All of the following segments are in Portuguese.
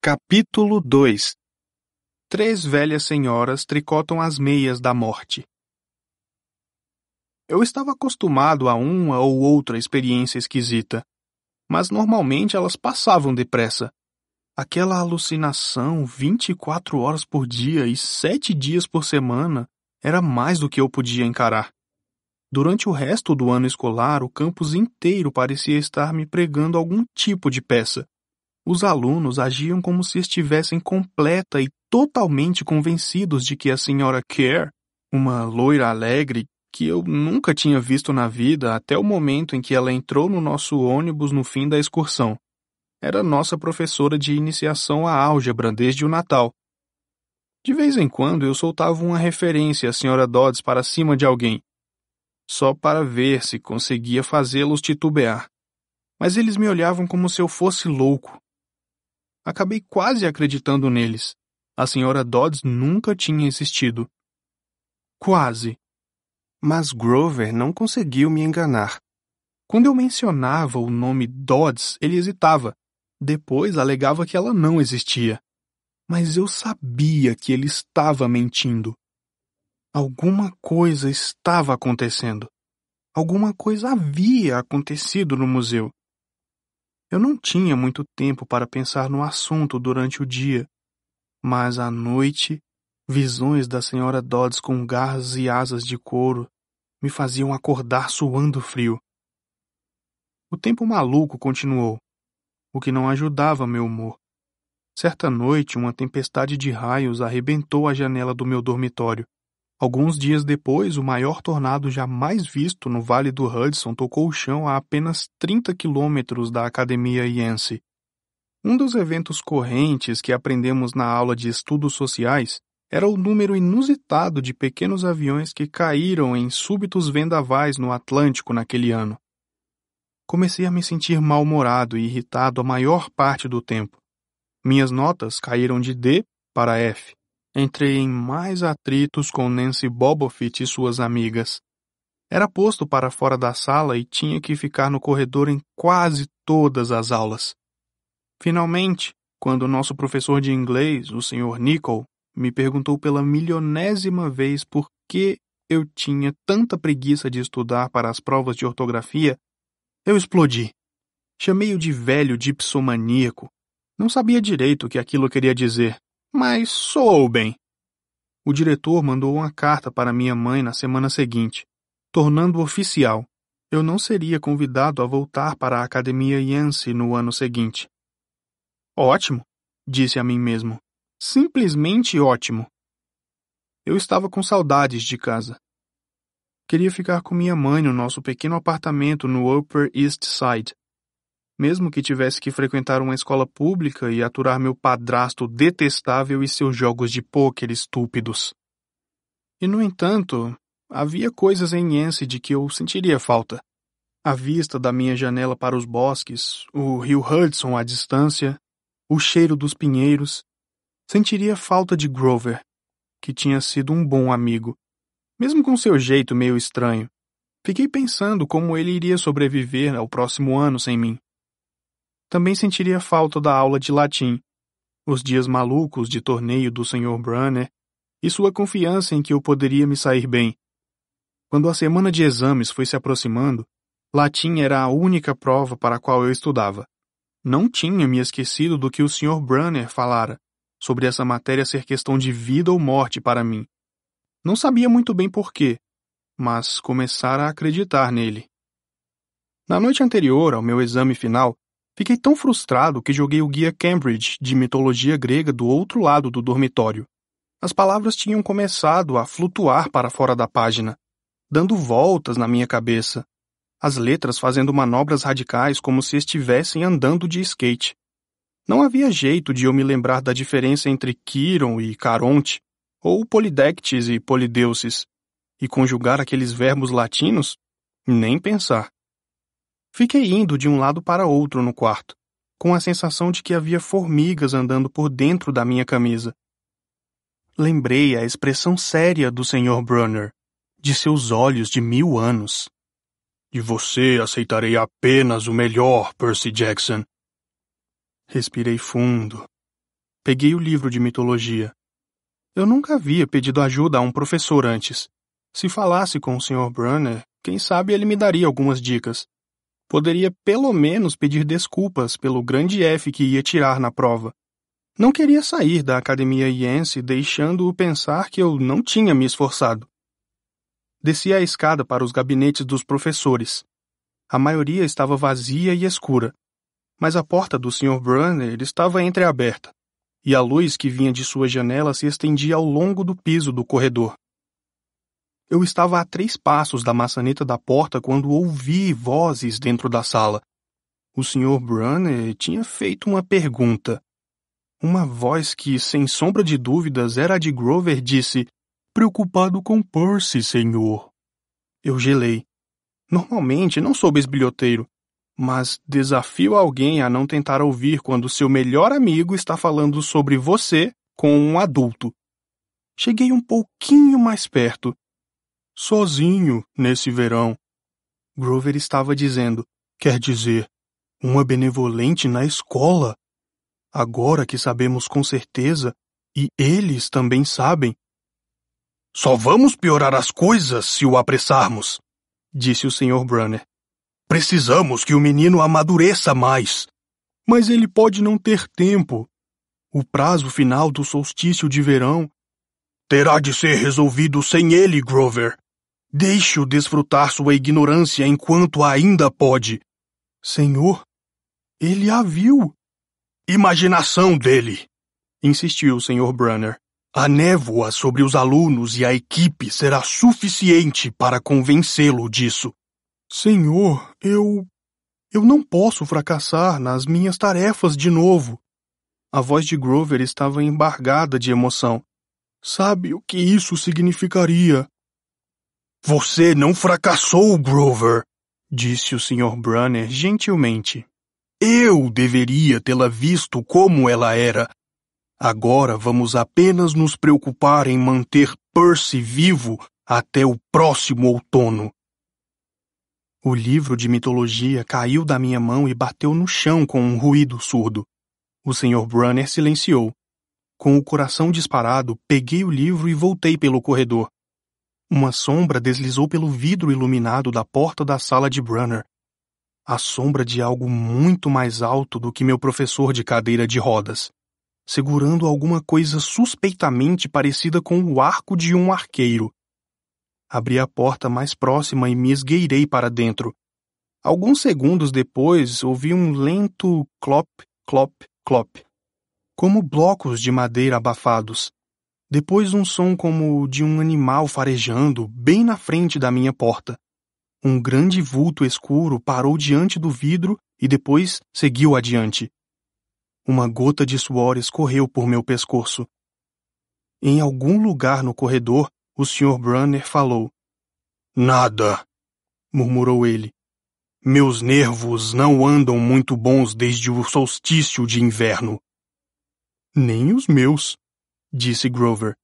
Capítulo 2 Três velhas senhoras tricotam as meias da morte. Eu estava acostumado a uma ou outra experiência esquisita, mas normalmente elas passavam depressa. Aquela alucinação 24 horas por dia e sete dias por semana era mais do que eu podia encarar. Durante o resto do ano escolar, o campus inteiro parecia estar me pregando algum tipo de peça os alunos agiam como se estivessem completa e totalmente convencidos de que a senhora Kerr, uma loira alegre que eu nunca tinha visto na vida até o momento em que ela entrou no nosso ônibus no fim da excursão, era nossa professora de iniciação à álgebra desde o Natal. De vez em quando eu soltava uma referência à senhora Dodds para cima de alguém, só para ver se conseguia fazê-los titubear. Mas eles me olhavam como se eu fosse louco, Acabei quase acreditando neles. A senhora Dodds nunca tinha existido. Quase. Mas Grover não conseguiu me enganar. Quando eu mencionava o nome Dodds, ele hesitava. Depois alegava que ela não existia. Mas eu sabia que ele estava mentindo. Alguma coisa estava acontecendo. Alguma coisa havia acontecido no museu. Eu não tinha muito tempo para pensar no assunto durante o dia, mas à noite, visões da senhora Dodds com garras e asas de couro me faziam acordar suando frio. O tempo maluco continuou, o que não ajudava meu humor. Certa noite, uma tempestade de raios arrebentou a janela do meu dormitório. Alguns dias depois, o maior tornado jamais visto no Vale do Hudson tocou o chão a apenas 30 quilômetros da Academia Yancey. Um dos eventos correntes que aprendemos na aula de estudos sociais era o número inusitado de pequenos aviões que caíram em súbitos vendavais no Atlântico naquele ano. Comecei a me sentir mal-humorado e irritado a maior parte do tempo. Minhas notas caíram de D para F entrei em mais atritos com Nancy Boboffit e suas amigas. Era posto para fora da sala e tinha que ficar no corredor em quase todas as aulas. Finalmente, quando nosso professor de inglês, o Sr. Nicol, me perguntou pela milionésima vez por que eu tinha tanta preguiça de estudar para as provas de ortografia, eu explodi. Chamei-o de velho dipsomaníaco. Não sabia direito o que aquilo queria dizer, mas soou bem. O diretor mandou uma carta para minha mãe na semana seguinte, tornando oficial. Eu não seria convidado a voltar para a Academia Yancey no ano seguinte. Ótimo, disse a mim mesmo. Simplesmente ótimo. Eu estava com saudades de casa. Queria ficar com minha mãe no nosso pequeno apartamento no Upper East Side, mesmo que tivesse que frequentar uma escola pública e aturar meu padrasto detestável e seus jogos de pôquer estúpidos. E, no entanto, havia coisas em Yance de que eu sentiria falta. A vista da minha janela para os bosques, o rio Hudson à distância, o cheiro dos pinheiros. Sentiria falta de Grover, que tinha sido um bom amigo, mesmo com seu jeito meio estranho. Fiquei pensando como ele iria sobreviver ao próximo ano sem mim. Também sentiria falta da aula de latim, os dias malucos de torneio do Sr. Brunner e sua confiança em que eu poderia me sair bem. Quando a semana de exames foi se aproximando, latim era a única prova para a qual eu estudava. Não tinha me esquecido do que o Sr. Brunner falara sobre essa matéria ser questão de vida ou morte para mim. Não sabia muito bem porquê, mas começara a acreditar nele. Na noite anterior ao meu exame final, Fiquei tão frustrado que joguei o guia Cambridge de mitologia grega do outro lado do dormitório. As palavras tinham começado a flutuar para fora da página, dando voltas na minha cabeça, as letras fazendo manobras radicais como se estivessem andando de skate. Não havia jeito de eu me lembrar da diferença entre Quiron e Caronte, ou Polidectes e Polideuces, e conjugar aqueles verbos latinos? Nem pensar. Fiquei indo de um lado para outro no quarto, com a sensação de que havia formigas andando por dentro da minha camisa. Lembrei a expressão séria do Sr. Brunner, de seus olhos de mil anos. De você aceitarei apenas o melhor, Percy Jackson. Respirei fundo. Peguei o livro de mitologia. Eu nunca havia pedido ajuda a um professor antes. Se falasse com o Sr. Brunner, quem sabe ele me daria algumas dicas poderia pelo menos pedir desculpas pelo grande F que ia tirar na prova. Não queria sair da academia Iense deixando-o pensar que eu não tinha me esforçado. Desci a escada para os gabinetes dos professores. A maioria estava vazia e escura, mas a porta do Sr. Brunner estava entreaberta, e a luz que vinha de sua janela se estendia ao longo do piso do corredor. Eu estava a três passos da maçaneta da porta quando ouvi vozes dentro da sala. O Sr. Brunner tinha feito uma pergunta. Uma voz que, sem sombra de dúvidas, era a de Grover, disse: Preocupado com Percy, senhor. Eu gelei. Normalmente não sou bisbilhoteiro, mas desafio alguém a não tentar ouvir quando seu melhor amigo está falando sobre você com um adulto. Cheguei um pouquinho mais perto sozinho nesse verão. Grover estava dizendo, quer dizer, uma benevolente na escola. Agora que sabemos com certeza, e eles também sabem. Só vamos piorar as coisas se o apressarmos, disse o Sr. Brunner. Precisamos que o menino amadureça mais. Mas ele pode não ter tempo. O prazo final do solstício de verão terá de ser resolvido sem ele, Grover. Deixe-o desfrutar sua ignorância enquanto ainda pode. Senhor, ele a viu. Imaginação dele, insistiu o Sr. Brunner. A névoa sobre os alunos e a equipe será suficiente para convencê-lo disso. Senhor, eu. Eu não posso fracassar nas minhas tarefas de novo. A voz de Grover estava embargada de emoção. Sabe o que isso significaria? Você não fracassou, Grover, disse o Sr. Brunner gentilmente. Eu deveria tê-la visto como ela era. Agora vamos apenas nos preocupar em manter Percy vivo até o próximo outono. O livro de mitologia caiu da minha mão e bateu no chão com um ruído surdo. O Sr. Brunner silenciou. Com o coração disparado, peguei o livro e voltei pelo corredor. Uma sombra deslizou pelo vidro iluminado da porta da sala de Brunner. A sombra de algo muito mais alto do que meu professor de cadeira de rodas, segurando alguma coisa suspeitamente parecida com o arco de um arqueiro. Abri a porta mais próxima e me esgueirei para dentro. Alguns segundos depois ouvi um lento clop, clop, clop, como blocos de madeira abafados. Depois um som como o de um animal farejando bem na frente da minha porta. Um grande vulto escuro parou diante do vidro e depois seguiu adiante. Uma gota de suor escorreu por meu pescoço. Em algum lugar no corredor, o Sr. Brunner falou. Nada, murmurou ele. Meus nervos não andam muito bons desde o solstício de inverno. Nem os meus, disse Grover.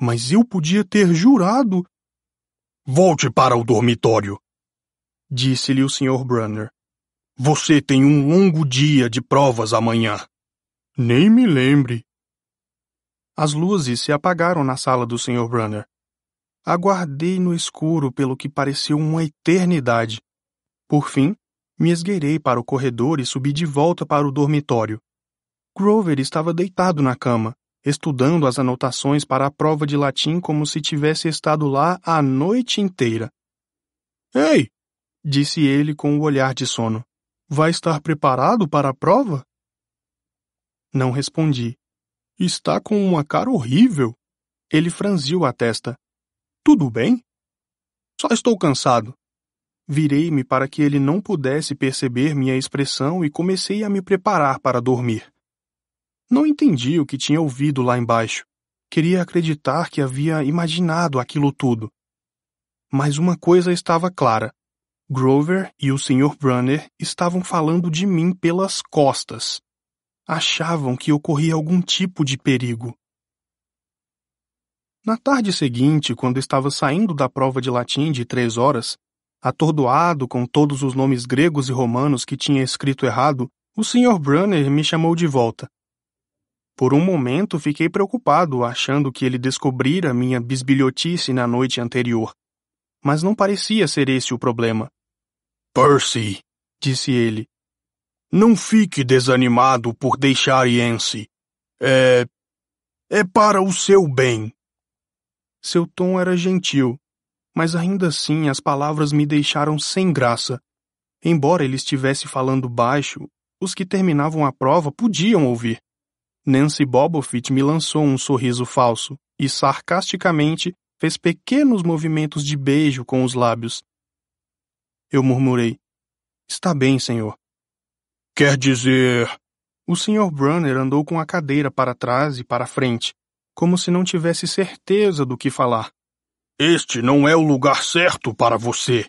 Mas eu podia ter jurado. Volte para o dormitório, disse-lhe o Sr. Brunner. Você tem um longo dia de provas amanhã. Nem me lembre. As luzes se apagaram na sala do Sr. Brunner. Aguardei no escuro pelo que pareceu uma eternidade. Por fim, me esgueirei para o corredor e subi de volta para o dormitório. Grover estava deitado na cama, estudando as anotações para a prova de latim como se tivesse estado lá a noite inteira. Ei! disse ele com o um olhar de sono. Vai estar preparado para a prova? Não respondi. Está com uma cara horrível. Ele franziu a testa. Tudo bem? Só estou cansado. Virei-me para que ele não pudesse perceber minha expressão e comecei a me preparar para dormir. Não entendi o que tinha ouvido lá embaixo. Queria acreditar que havia imaginado aquilo tudo. Mas uma coisa estava clara. Grover e o Sr. Brunner estavam falando de mim pelas costas. Achavam que ocorria algum tipo de perigo. Na tarde seguinte, quando estava saindo da prova de latim de três horas, atordoado com todos os nomes gregos e romanos que tinha escrito errado, o Sr. Brunner me chamou de volta. Por um momento fiquei preocupado, achando que ele descobrira minha bisbilhotice na noite anterior. Mas não parecia ser esse o problema. Percy, disse ele, não fique desanimado por deixar Yancy. É. é para o seu bem. Seu tom era gentil, mas ainda assim as palavras me deixaram sem graça. Embora ele estivesse falando baixo, os que terminavam a prova podiam ouvir. Nancy Bobofit me lançou um sorriso falso e, sarcasticamente, fez pequenos movimentos de beijo com os lábios. Eu murmurei: Está bem, senhor. Quer dizer. O senhor Brunner andou com a cadeira para trás e para frente, como se não tivesse certeza do que falar. Este não é o lugar certo para você.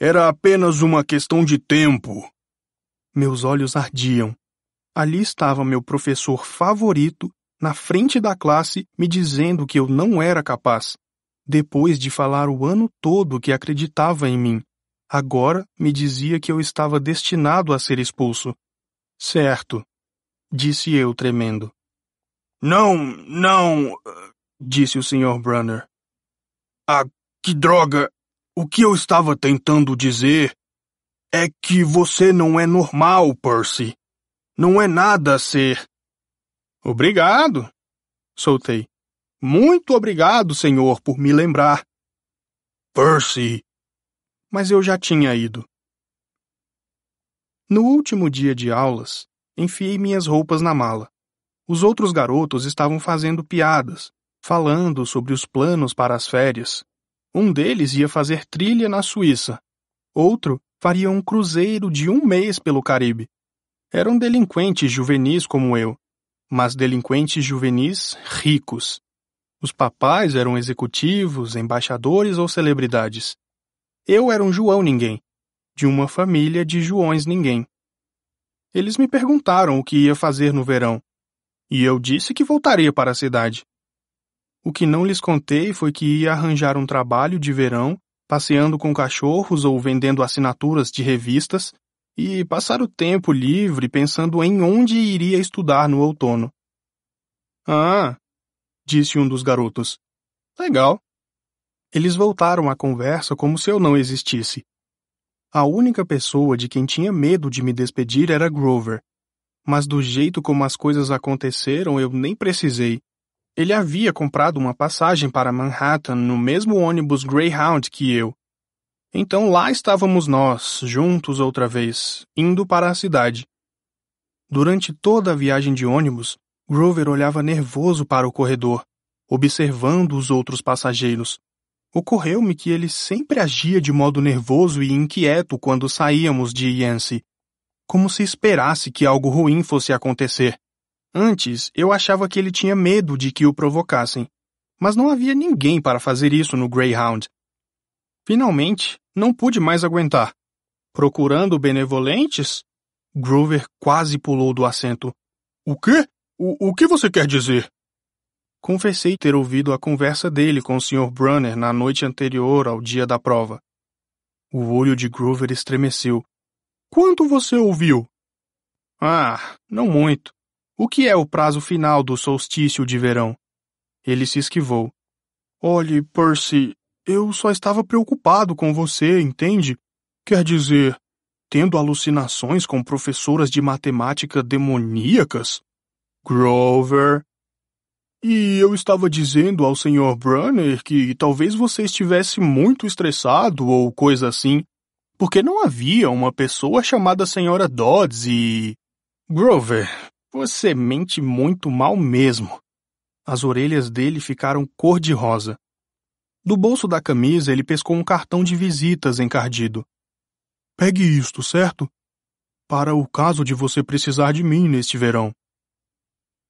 Era apenas uma questão de tempo. Meus olhos ardiam. Ali estava meu professor favorito, na frente da classe, me dizendo que eu não era capaz, depois de falar o ano todo que acreditava em mim. Agora me dizia que eu estava destinado a ser expulso. Certo, disse eu tremendo. Não, não, disse o Sr. Brunner. Ah, que droga! O que eu estava tentando dizer é que você não é normal, Percy. Não é nada ser. Obrigado, soltei. Muito obrigado, senhor, por me lembrar. Percy! Mas eu já tinha ido. No último dia de aulas, enfiei minhas roupas na mala. Os outros garotos estavam fazendo piadas, falando sobre os planos para as férias. Um deles ia fazer trilha na Suíça. Outro faria um cruzeiro de um mês pelo Caribe. Eram delinquentes juvenis como eu, mas delinquentes juvenis ricos. Os papais eram executivos, embaixadores ou celebridades. Eu era um João Ninguém, de uma família de Joões Ninguém. Eles me perguntaram o que ia fazer no verão, e eu disse que voltaria para a cidade. O que não lhes contei foi que ia arranjar um trabalho de verão, passeando com cachorros ou vendendo assinaturas de revistas e passar o tempo livre pensando em onde iria estudar no outono. Ah, disse um dos garotos. Legal. Eles voltaram à conversa como se eu não existisse. A única pessoa de quem tinha medo de me despedir era Grover. Mas do jeito como as coisas aconteceram, eu nem precisei. Ele havia comprado uma passagem para Manhattan no mesmo ônibus Greyhound que eu, então lá estávamos nós, juntos outra vez, indo para a cidade. Durante toda a viagem de ônibus, Grover olhava nervoso para o corredor, observando os outros passageiros. Ocorreu-me que ele sempre agia de modo nervoso e inquieto quando saíamos de Yancey, como se esperasse que algo ruim fosse acontecer. Antes, eu achava que ele tinha medo de que o provocassem, mas não havia ninguém para fazer isso no Greyhound Finalmente, não pude mais aguentar. Procurando benevolentes, Grover quase pulou do assento. O quê? O, o que você quer dizer? Confessei ter ouvido a conversa dele com o Sr. Brunner na noite anterior ao dia da prova. O olho de Grover estremeceu. Quanto você ouviu? Ah, não muito. O que é o prazo final do solstício de verão? Ele se esquivou. Olhe, Percy, eu só estava preocupado com você, entende? Quer dizer, tendo alucinações com professoras de matemática demoníacas? Grover. E eu estava dizendo ao Sr. Brunner que talvez você estivesse muito estressado ou coisa assim, porque não havia uma pessoa chamada Senhora Dodds e. Grover, você mente muito mal mesmo. As orelhas dele ficaram cor-de-rosa. Do bolso da camisa, ele pescou um cartão de visitas encardido. Pegue isto, certo? Para o caso de você precisar de mim neste verão.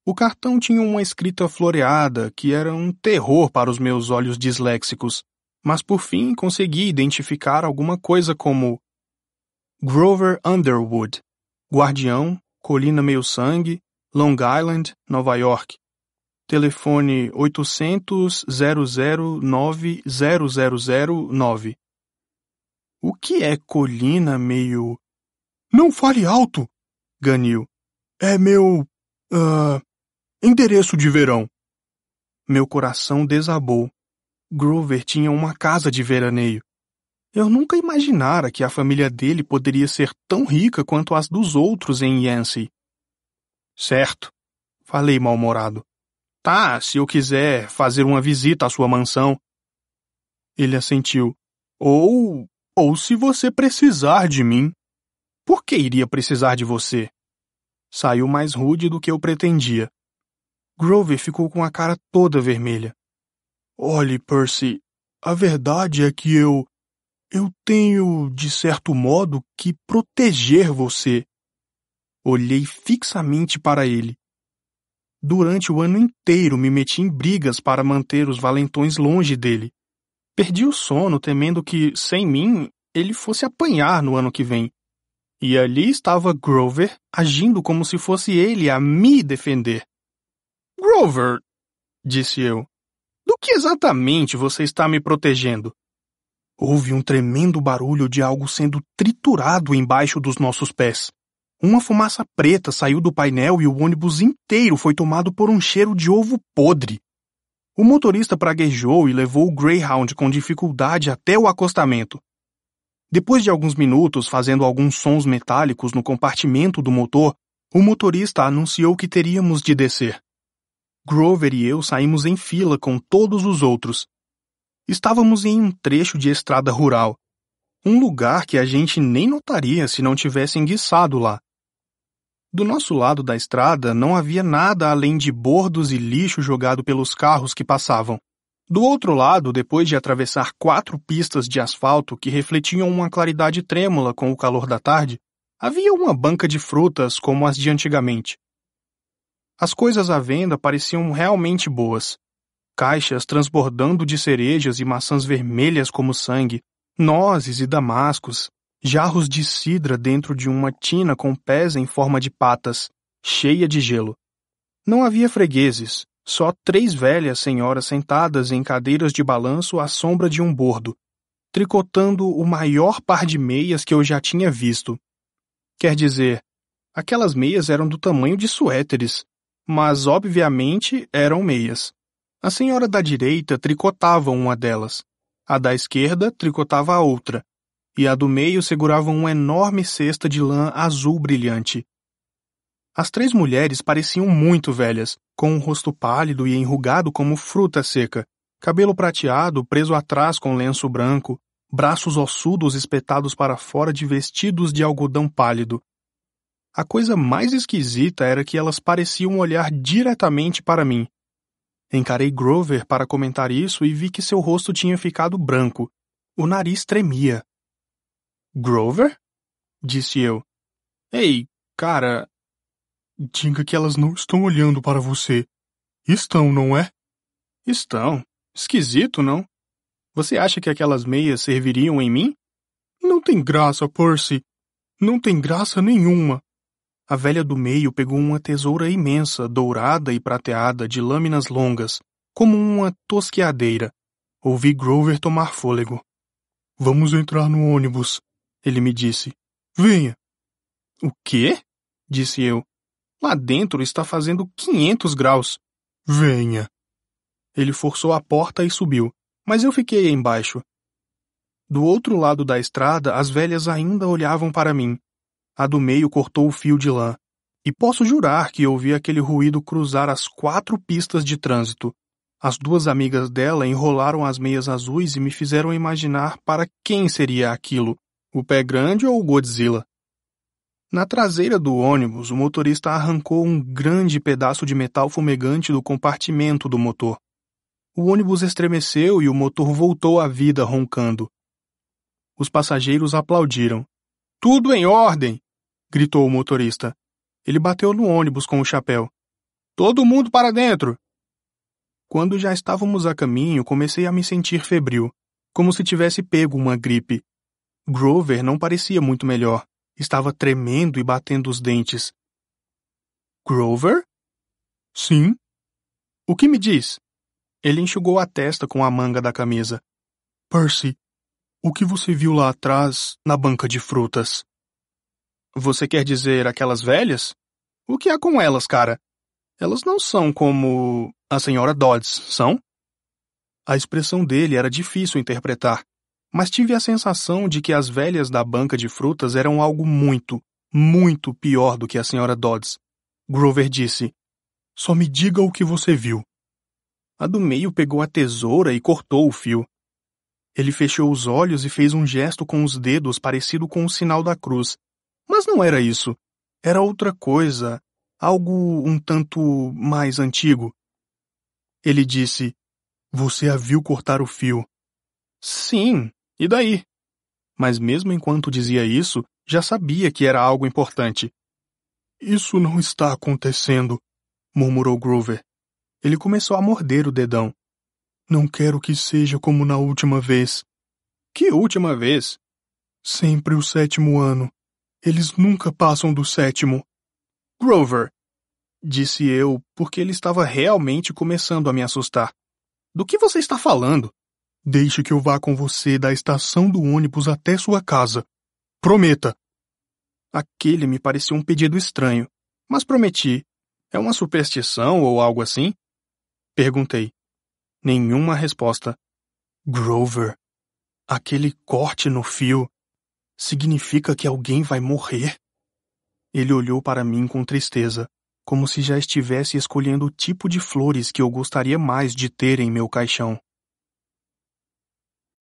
O cartão tinha uma escrita floreada que era um terror para os meus olhos disléxicos, mas por fim consegui identificar alguma coisa como Grover Underwood, Guardião, Colina Meio Sangue, Long Island, Nova York telefone oitocentos zero zero nove zero zero zero nove. O que é colina meio... Não fale alto, ganil. É meu... Uh, endereço de verão. Meu coração desabou. Grover tinha uma casa de veraneio. Eu nunca imaginara que a família dele poderia ser tão rica quanto as dos outros em Yancey. Certo, falei mal-humorado. Tá, se eu quiser fazer uma visita à sua mansão. Ele assentiu. Ou. ou se você precisar de mim. Por que iria precisar de você? Saiu mais rude do que eu pretendia. Grover ficou com a cara toda vermelha. Olhe, Percy, a verdade é que eu. eu tenho, de certo modo, que proteger você. Olhei fixamente para ele. Durante o ano inteiro me meti em brigas para manter os valentões longe dele. Perdi o sono temendo que, sem mim, ele fosse apanhar no ano que vem. E ali estava Grover agindo como se fosse ele a me defender. Grover, disse eu, do que exatamente você está me protegendo? Houve um tremendo barulho de algo sendo triturado embaixo dos nossos pés. Uma fumaça preta saiu do painel e o ônibus inteiro foi tomado por um cheiro de ovo podre. O motorista praguejou e levou o Greyhound com dificuldade até o acostamento. Depois de alguns minutos fazendo alguns sons metálicos no compartimento do motor, o motorista anunciou que teríamos de descer. Grover e eu saímos em fila com todos os outros. Estávamos em um trecho de estrada rural, um lugar que a gente nem notaria se não tivesse enguiçado lá. Do nosso lado da estrada não havia nada além de bordos e lixo jogado pelos carros que passavam. Do outro lado, depois de atravessar quatro pistas de asfalto que refletiam uma claridade trêmula com o calor da tarde, havia uma banca de frutas como as de antigamente. As coisas à venda pareciam realmente boas. Caixas transbordando de cerejas e maçãs vermelhas como sangue, nozes e damascos, jarros de cidra dentro de uma tina com pés em forma de patas, cheia de gelo. Não havia fregueses, só três velhas senhoras sentadas em cadeiras de balanço à sombra de um bordo, tricotando o maior par de meias que eu já tinha visto. Quer dizer, aquelas meias eram do tamanho de suéteres, mas obviamente eram meias. A senhora da direita tricotava uma delas, a da esquerda tricotava a outra, e a do meio segurava uma enorme cesta de lã azul brilhante. As três mulheres pareciam muito velhas, com um rosto pálido e enrugado como fruta seca, cabelo prateado preso atrás com lenço branco, braços ossudos espetados para fora de vestidos de algodão pálido. A coisa mais esquisita era que elas pareciam olhar diretamente para mim. Encarei Grover para comentar isso e vi que seu rosto tinha ficado branco. O nariz tremia. Grover? Disse eu. Ei, cara. Diga que elas não estão olhando para você. Estão, não é? Estão. Esquisito, não? Você acha que aquelas meias serviriam em mim? Não tem graça, Percy. Não tem graça nenhuma. A velha do meio pegou uma tesoura imensa, dourada e prateada, de lâminas longas, como uma tosqueadeira. Ouvi Grover tomar fôlego. Vamos entrar no ônibus, ele me disse: Venha. O quê? disse eu. Lá dentro está fazendo 500 graus. Venha. Ele forçou a porta e subiu, mas eu fiquei embaixo. Do outro lado da estrada, as velhas ainda olhavam para mim. A do meio cortou o fio de lã, e posso jurar que ouvi aquele ruído cruzar as quatro pistas de trânsito. As duas amigas dela enrolaram as meias azuis e me fizeram imaginar para quem seria aquilo o pé grande ou o Godzilla. Na traseira do ônibus, o motorista arrancou um grande pedaço de metal fumegante do compartimento do motor. O ônibus estremeceu e o motor voltou à vida roncando. Os passageiros aplaudiram. Tudo em ordem! gritou o motorista. Ele bateu no ônibus com o chapéu. Todo mundo para dentro! Quando já estávamos a caminho, comecei a me sentir febril, como se tivesse pego uma gripe. Grover não parecia muito melhor. Estava tremendo e batendo os dentes. Grover? Sim. O que me diz? Ele enxugou a testa com a manga da camisa. Percy, o que você viu lá atrás, na banca de frutas? Você quer dizer aquelas velhas? O que há com elas, cara? Elas não são como a senhora Dodds, são? A expressão dele era difícil interpretar mas tive a sensação de que as velhas da banca de frutas eram algo muito, muito pior do que a senhora Dodds. Grover disse: Só me diga o que você viu. A do meio pegou a tesoura e cortou o fio. Ele fechou os olhos e fez um gesto com os dedos parecido com o sinal da cruz. Mas não era isso. Era outra coisa, algo um tanto mais antigo. Ele disse: Você a viu cortar o fio. Sim, e daí? Mas mesmo enquanto dizia isso, já sabia que era algo importante. Isso não está acontecendo, murmurou Grover. Ele começou a morder o dedão. Não quero que seja como na última vez. Que última vez? Sempre o sétimo ano. Eles nunca passam do sétimo. Grover, disse eu, porque ele estava realmente começando a me assustar. Do que você está falando? Deixe que eu vá com você da estação do ônibus até sua casa. Prometa! Aquele me pareceu um pedido estranho, mas prometi. É uma superstição ou algo assim? Perguntei. Nenhuma resposta. Grover, aquele corte no fio significa que alguém vai morrer? Ele olhou para mim com tristeza, como se já estivesse escolhendo o tipo de flores que eu gostaria mais de ter em meu caixão.